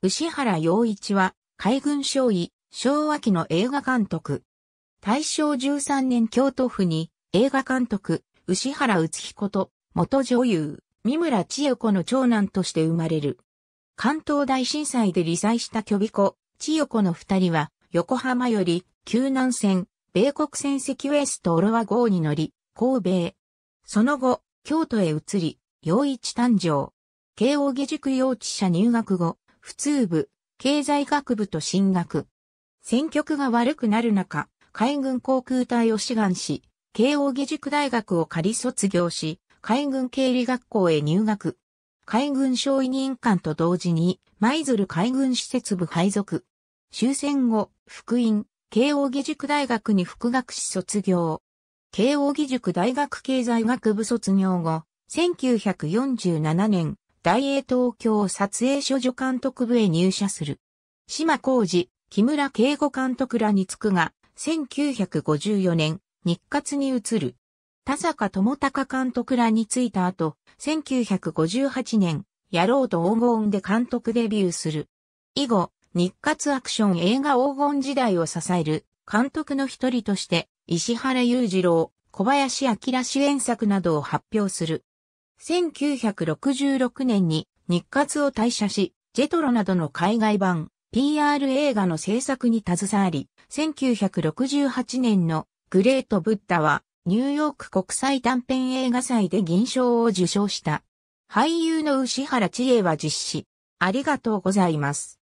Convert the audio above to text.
牛原洋一は、海軍少尉、昭和期の映画監督。大正13年京都府に、映画監督、牛原宇彦と、元女優、三村千代子の長男として生まれる。関東大震災で離災した巨尾子、千代子の二人は、横浜より、救難船、米国船籍ウエストオロワ号に乗り、神戸へ。その後、京都へ移り、洋一誕生。慶応義塾幼稚舎入学後、普通部、経済学部と進学。戦局が悪くなる中、海軍航空隊を志願し、慶応義塾大学を仮卒業し、海軍経理学校へ入学。海軍小委任官と同時に、舞鶴海軍施設部配属。終戦後、福音、慶応義塾大学に復学し卒業。慶応義塾大学経済学部卒業後、1947年、大英東京撮影所助監督部へ入社する。島浩二、木村敬吾監督らにつくが、1954年、日活に移る。田坂智隆監督らについた後、1958年、野郎と黄金で監督デビューする。以後、日活アクション映画黄金時代を支える監督の一人として、石原裕次郎、小林明主演作などを発表する。1966年に日活を退社し、ジェトロなどの海外版 PR 映画の制作に携わり、1968年のグレート・ブッダはニューヨーク国際短編映画祭で銀賞を受賞した。俳優の牛原千恵は実施。ありがとうございます。